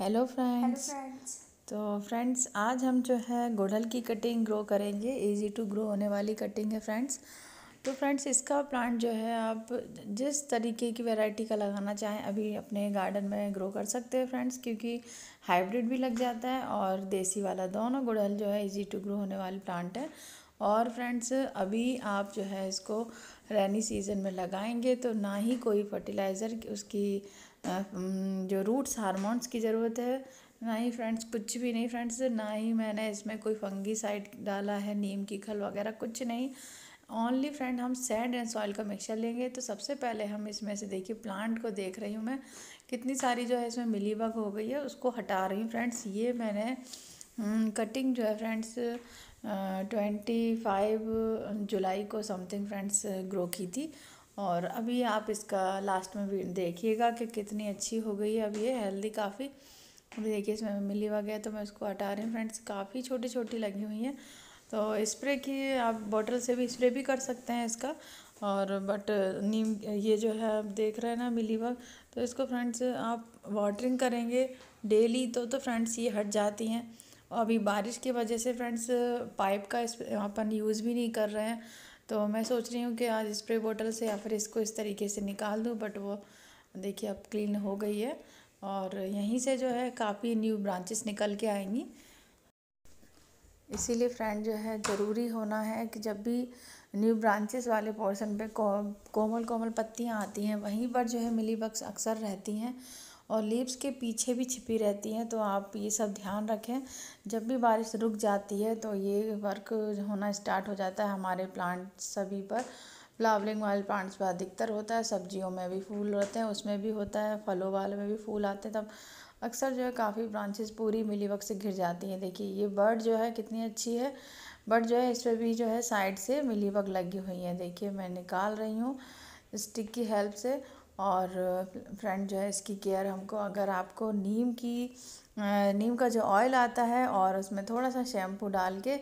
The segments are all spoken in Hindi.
हेलो फ्रेंड्स तो फ्रेंड्स आज हम जो है गुड़हल की कटिंग ग्रो करेंगे इजी टू ग्रो होने वाली कटिंग है फ्रेंड्स तो फ्रेंड्स इसका प्लांट जो है आप जिस तरीके की वैरायटी का लगाना चाहें अभी अपने गार्डन में ग्रो कर सकते हैं फ्रेंड्स क्योंकि हाइब्रिड भी लग जाता है और देसी वाला दोनों गुड़हल जो है इजी टू ग्रो होने वाली प्लांट है और फ्रेंड्स अभी आप जो है इसको रेनी सीज़न में लगाएंगे तो ना ही कोई फर्टिलाइज़र उसकी जो रूट्स हारमोन्स की ज़रूरत है ना ही फ्रेंड्स कुछ भी नहीं फ्रेंड्स ना ही मैंने इसमें कोई फंगी साइड डाला है नीम की खल वगैरह कुछ नहीं ओनली फ्रेंड हम सैंड एंड सॉइल का मिक्सचर लेंगे तो सबसे पहले हम इसमें से देखिए प्लांट को देख रही हूँ मैं कितनी सारी जो है इसमें मिलीबग हो गई है उसको हटा रही हूँ फ्रेंड्स ये मैंने कटिंग जो है फ्रेंड्स ट्वेंटी फाइव जुलाई को समथिंग फ्रेंड्स ग्रो की थी और अभी आप इसका लास्ट में भी देखिएगा कि कितनी अच्छी हो गई है अब ये हेल्दी काफ़ी अभी देखिए इसमें मिली गया तो मैं उसको हटा रही हूँ फ्रेंड्स काफ़ी छोटी छोटी लगी हुई हैं तो स्प्रे की आप बॉटल से भी स्प्रे भी कर सकते हैं इसका और बट नीम ये जो है आप देख रहे हैं ना मिली मिलीबग तो इसको फ्रेंड्स आप वाटरिंग करेंगे डेली तो तो फ्रेंड्स ये हट जाती हैं अभी बारिश की वजह से फ्रेंड्स पाइप का अपन यूज़ भी नहीं कर रहे हैं तो मैं सोच रही हूँ कि आज स्प्रे बोतल से या फिर इसको इस तरीके से निकाल दूँ बट वो देखिए अब क्लीन हो गई है और यहीं से जो है काफ़ी न्यू ब्रांचेस निकल के आएंगी इसीलिए फ्रेंड जो है ज़रूरी होना है कि जब भी न्यू ब्रांचेस वाले पोर्शन पे को, कोमल कोमल पत्तियाँ आती हैं वहीं पर जो है मिली बक्स अक्सर रहती हैं और लीव्स के पीछे भी छिपी रहती हैं तो आप ये सब ध्यान रखें जब भी बारिश रुक जाती है तो ये वर्क होना स्टार्ट हो जाता है हमारे प्लांट सभी पर फ्लावरिंग वाले प्लांट्स पर अधिकतर होता है सब्जियों में भी फूल रहते हैं उसमें भी होता है फलों वाले में भी फूल आते हैं तब अक्सर जो है काफ़ी ब्रांचेस पूरी मिली वक़्त से घिर जाती हैं देखिए ये बर्ड जो है कितनी अच्छी है बट जो है इस पर भी जो है साइड से मिलीबग लगी हुई है देखिए मैं निकाल रही हूँ स्टिक की हेल्प से और फ्रेंड जो है इसकी केयर हमको अगर आपको नीम की नीम का जो ऑयल आता है और उसमें थोड़ा सा शैम्पू डाल के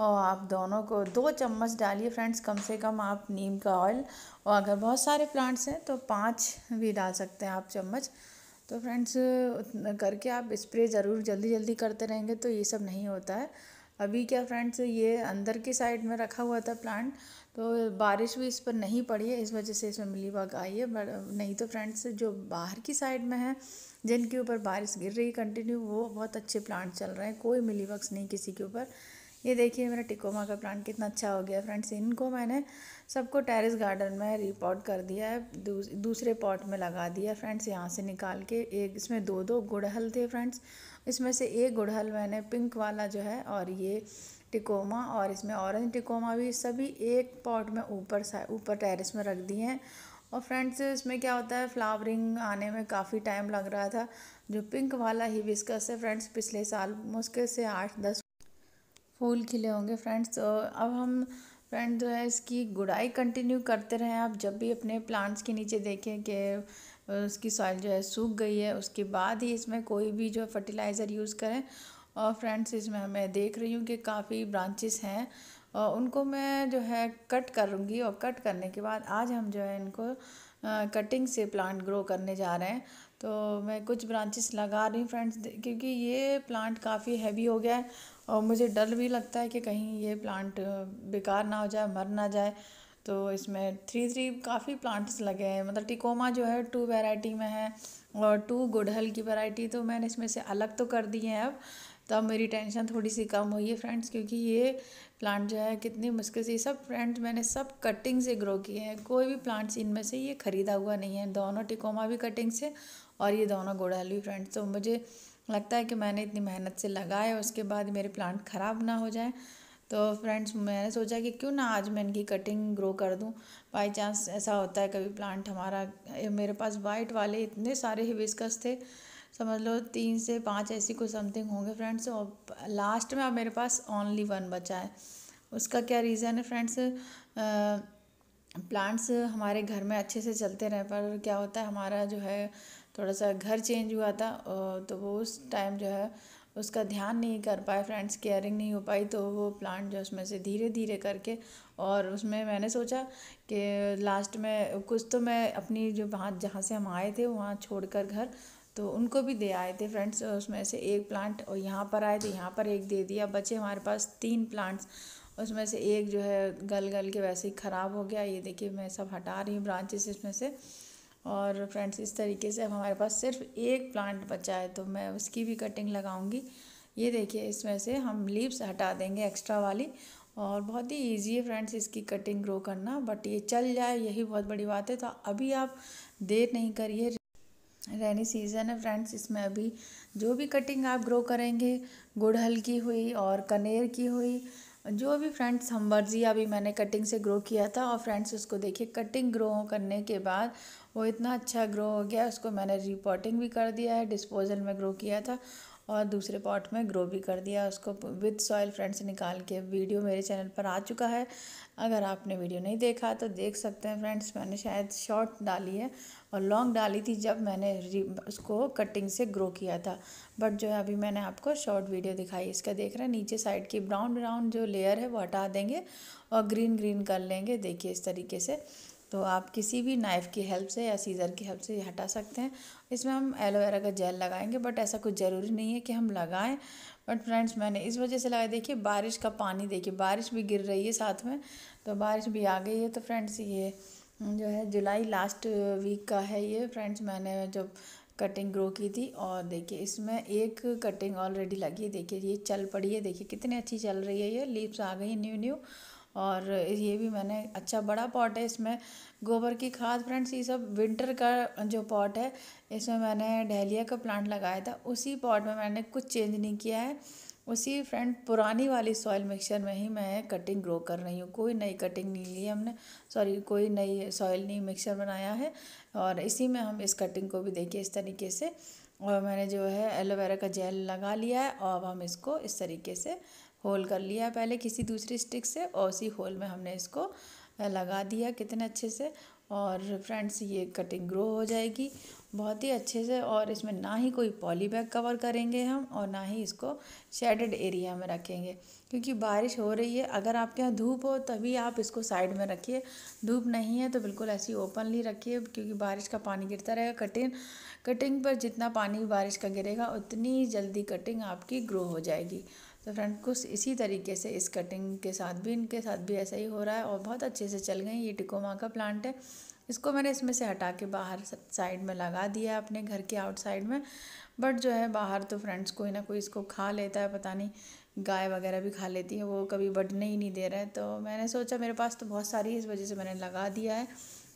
और आप दोनों को दो चम्मच डालिए फ्रेंड्स कम से कम आप नीम का ऑयल और अगर बहुत सारे प्लांट्स हैं तो पाँच भी डाल सकते हैं आप चम्मच तो फ्रेंड्स करके आप स्प्रे ज़रूर जल्दी जल्दी करते रहेंगे तो ये सब नहीं होता है अभी क्या फ्रेंड्स ये अंदर की साइड में रखा हुआ था प्लांट तो बारिश भी इस पर नहीं पड़ी है इस वजह से इसमें मिली बाग आई है बट नहीं तो फ्रेंड्स जो बाहर की साइड में है जिनके ऊपर बारिश गिर रही कंटिन्यू वो बहुत अच्छे प्लांट चल रहे हैं कोई मिली बग्स नहीं किसी के ऊपर ये देखिए मेरा टिकोमा का प्लांट कितना अच्छा हो गया फ्रेंड्स इनको मैंने सबको टेरिस गार्डन में रिपोर्ट कर दिया है दूस, दूसरे पॉट में लगा दिया फ्रेंड्स यहाँ से निकाल के एक इसमें दो दो गुड़हल थे फ्रेंड्स इसमें से एक गुड़हल मैंने पिंक वाला जो है और ये टिकोमा और इसमें ऑरेंज टिकोमा भी सभी एक पॉट में ऊपर ऊपर टेरेस में रख दिए हैं और फ्रेंड्स इसमें क्या होता है फ्लावरिंग आने में काफ़ी टाइम लग रहा था जो पिंक वाला ही बिस्कस है फ्रेंड्स पिछले साल मुश्किल से आठ दस फूल खिले होंगे फ्रेंड्स तो अब हम फ्रेंड जो है इसकी गुड़ाई कंटिन्यू करते रहें आप जब भी अपने प्लांट्स के नीचे देखें कि उसकी सॉइल जो है सूख गई है उसके बाद ही इसमें कोई भी जो फर्टिलाइज़र यूज़ करें और फ्रेंड्स इसमें मैं देख रही हूँ कि काफ़ी ब्रांचेस हैं और उनको मैं जो है कट करूँगी और कट करने के बाद आज हम जो है इनको कटिंग से प्लांट ग्रो करने जा रहे हैं तो मैं कुछ ब्रांचेस लगा रही हूँ फ्रेंड्स क्योंकि ये प्लांट काफ़ी हैवी हो गया है और मुझे डर भी लगता है कि कहीं ये प्लांट बेकार ना हो जाए मर ना जाए तो इसमें थ्री थ्री काफ़ी प्लांट्स लगे हैं मतलब टिकोमा जो है टू वैरायटी में है और टू गुड़हल की वैरायटी तो मैंने इसमें से अलग तो कर दी है अब तो अब मेरी टेंशन थोड़ी सी कम हुई है फ्रेंड्स क्योंकि ये प्लांट जो है कितनी मुश्किल से ये सब फ्रेंड्स मैंने सब कटिंग से ग्रो किए हैं कोई भी प्लांट्स इनमें से ये ख़रीदा हुआ नहीं है दोनों टिकोमा भी कटिंग से और ये दोनों गोड़ाली फ्रेंड्स तो मुझे लगता है कि मैंने इतनी मेहनत से लगाए उसके बाद मेरे प्लांट ख़राब ना हो जाए तो फ्रेंड्स मैंने सोचा कि क्यों ना आज मैं इनकी कटिंग ग्रो कर दूं बाई चांस ऐसा होता है कभी प्लांट हमारा मेरे पास वाइट वाले इतने सारे हिबिस्कस थे समझ लो तीन से पाँच ऐसी कुछ समथिंग होंगे फ्रेंड्स और लास्ट में अब मेरे पास ओनली वन बचा है उसका क्या रीज़न है फ्रेंड्स प्लांट्स हमारे घर में अच्छे से चलते रहे पर क्या होता है हमारा जो है थोड़ा सा घर चेंज हुआ था तो वो उस टाइम जो है उसका ध्यान नहीं कर पाए फ्रेंड्स केयरिंग नहीं हो पाई तो वो प्लांट जो उसमें से धीरे धीरे करके और उसमें मैंने सोचा कि लास्ट में कुछ तो मैं अपनी जो वहाँ जहाँ से हम आए थे वहाँ छोड़ कर घर तो उनको भी दे आए थे फ्रेंड्स उसमें से एक प्लांट और यहाँ पर आए थे यहाँ पर एक दे दिया बचे हमारे पास तीन प्लांट्स उसमें से एक जो है गल गल के वैसे ही ख़राब हो गया ये देखिए मैं सब हटा रही हूँ ब्रांचेस इसमें से और फ्रेंड्स इस तरीके से अब हमारे पास सिर्फ एक प्लांट बचा है तो मैं उसकी भी कटिंग लगाऊंगी ये देखिए इसमें से हम लीव्स हटा देंगे एक्स्ट्रा वाली और बहुत ही इजी है फ्रेंड्स इसकी कटिंग ग्रो करना बट ये चल जाए यही बहुत बड़ी बात है तो अभी आप देर नहीं करिए रेनी सीज़न है फ्रेंड्स इसमें अभी जो भी कटिंग आप ग्रो करेंगे गुड़हल की हुई और कनेर की हुई जो भी फ्रेंड्स हमबर्जिया भी मैंने कटिंग से ग्रो किया था और फ्रेंड्स उसको देखिए कटिंग ग्रो करने के बाद वो इतना अच्छा ग्रो हो गया उसको मैंने रिपोर्टिंग भी कर दिया है डिस्पोजल में ग्रो किया था और दूसरे पॉट में ग्रो भी कर दिया उसको विद सॉयल फ्रेंड से निकाल के वीडियो मेरे चैनल पर आ चुका है अगर आपने वीडियो नहीं देखा तो देख सकते हैं फ्रेंड्स मैंने शायद शॉर्ट डाली है और लॉन्ग डाली थी जब मैंने उसको कटिंग से ग्रो किया था बट जो है अभी मैंने आपको शॉर्ट वीडियो दिखाई इसका देख रहे हैं नीचे साइड की ब्राउन ब्राउन जो लेयर है वो हटा देंगे और ग्रीन ग्रीन कर लेंगे देखिए इस तरीके से तो आप किसी भी नाइफ़ की हेल्प से या सीज़र की हेल्प से ये हटा सकते हैं इसमें हम एलोवेरा का जेल लगाएंगे बट ऐसा कुछ ज़रूरी नहीं है कि हम लगाएं बट फ्रेंड्स मैंने इस वजह से लगाया देखिए बारिश का पानी देखिए बारिश भी गिर रही है साथ में तो बारिश भी आ गई है तो फ्रेंड्स ये जो है जुलाई लास्ट वीक का है ये फ्रेंड्स मैंने जब कटिंग ग्रो की थी और देखिए इसमें एक कटिंग ऑलरेडी लगी है देखिए ये चल पड़ी है देखिए कितनी अच्छी चल रही है ये लीव्स आ गई न्यू न्यू और ये भी मैंने अच्छा बड़ा पॉट है इसमें गोबर की खाद फ्रेंड्स ये सब विंटर का जो पॉट है इसमें मैंने डहलिया का प्लांट लगाया था उसी पॉट में मैंने कुछ चेंज नहीं किया है उसी फ्रेंड पुरानी वाली सॉइल मिक्सचर में ही मैं कटिंग ग्रो कर रही हूँ कोई नई कटिंग नहीं ली हमने सॉरी कोई नई सॉइल नहीं मिक्सचर बनाया है और इसी में हम इस कटिंग को भी देखिए इस तरीके से और मैंने जो है एलोवेरा का जेल लगा लिया है और अब हम इसको इस तरीके से होल कर लिया पहले किसी दूसरी स्टिक से और उसी होल में हमने इसको लगा दिया कितने अच्छे से और फ्रेंड्स ये कटिंग ग्रो हो जाएगी बहुत ही अच्छे से और इसमें ना ही कोई पॉली बैग कवर करेंगे हम और ना ही इसको शेडेड एरिया में रखेंगे क्योंकि बारिश हो रही है अगर आपके यहाँ धूप हो तभी आप इसको साइड में रखिए धूप नहीं है तो बिल्कुल ऐसी ओपनली रखिए क्योंकि बारिश का पानी गिरता रहेगा कटिंग कटिंग पर जितना पानी बारिश का गिरेगा उतनी जल्दी कटिंग आपकी ग्रो हो जाएगी तो फ्रेंड कुछ इसी तरीके से इस कटिंग के साथ भी इनके साथ भी ऐसा ही हो रहा है और बहुत अच्छे से चल गए ये टिकोमा का प्लांट है इसको मैंने इसमें से हटा के बाहर साइड में लगा दिया अपने घर के आउटसाइड में बट जो है बाहर तो फ्रेंड्स कोई ना कोई इसको खा लेता है पता नहीं गाय वगैरह भी खा लेती है वो कभी बढ़ने ही नहीं दे रहे तो मैंने सोचा मेरे पास तो बहुत सारी इस वजह से मैंने लगा दिया है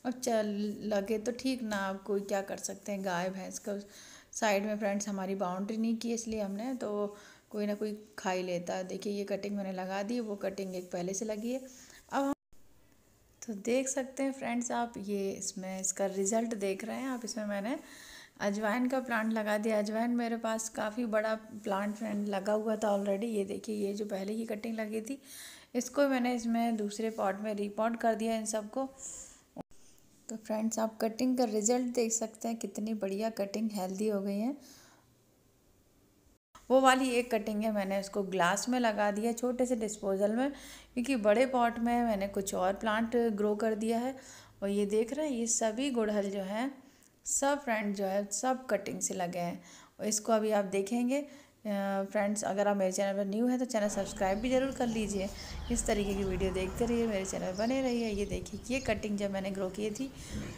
अब चल लगे तो ठीक ना अब कोई क्या कर सकते हैं गाय भैंस का साइड में फ्रेंड्स हमारी बाउंड्री नहीं की इसलिए हमने तो कोई ना कोई खाई लेता है देखिए ये कटिंग मैंने लगा दी वो कटिंग एक पहले से लगी है अब हम तो देख सकते हैं फ्रेंड्स आप ये इसमें इसका रिज़ल्ट देख रहे हैं आप इसमें मैंने अजवाइन का प्लांट लगा दिया अजवाइन मेरे पास काफ़ी बड़ा प्लांट फ्रेंड लगा हुआ था ऑलरेडी ये देखिए ये जो पहले की कटिंग लगी थी इसको मैंने इसमें दूसरे पॉट में रिपॉट कर दिया इन सबको तो फ्रेंड्स आप कटिंग का रिज़ल्ट देख सकते हैं कितनी बढ़िया कटिंग हेल्दी हो गई है वो वाली एक कटिंग है मैंने उसको ग्लास में लगा दिया छोटे से डिस्पोजल में क्योंकि बड़े पॉट में मैंने कुछ और प्लांट ग्रो कर दिया है और ये देख रहे हैं ये सभी गुड़हल जो है सब फ्रेंड जो है सब कटिंग से लगे हैं और इसको अभी आप देखेंगे फ्रेंड्स अगर आप मेरे चैनल पर न्यू है तो चैनल सब्सक्राइब भी ज़रूर कर लीजिए इस तरीके की वीडियो देखते रहिए मेरे चैनल बने रहिए ये देखिए ये कटिंग जब मैंने ग्रो की थी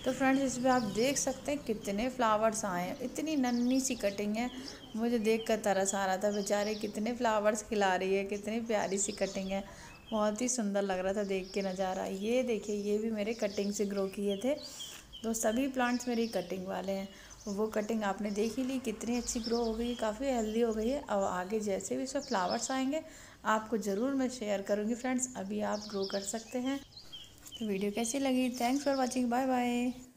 तो फ्रेंड्स इस पर आप देख सकते हैं कितने फ्लावर्स आए हैं इतनी नन्नी सी कटिंग है मुझे देख कर तरस आ रहा था बेचारे कितने फ्लावर्स खिला रही है कितनी प्यारी सी कटिंग है बहुत ही सुंदर लग रहा था देख के नज़ारा ये देखिए ये भी मेरे कटिंग से ग्रो किए थे तो सभी प्लांट्स मेरी कटिंग वाले हैं वो कटिंग आपने देख ही ली कितनी अच्छी ग्रो हो गई है काफ़ी हेल्दी हो गई है और आगे जैसे भी इसमें फ्लावर्स आएंगे आपको ज़रूर मैं शेयर करूँगी फ्रेंड्स अभी आप ग्रो कर सकते हैं तो वीडियो कैसी लगी thanks for watching bye bye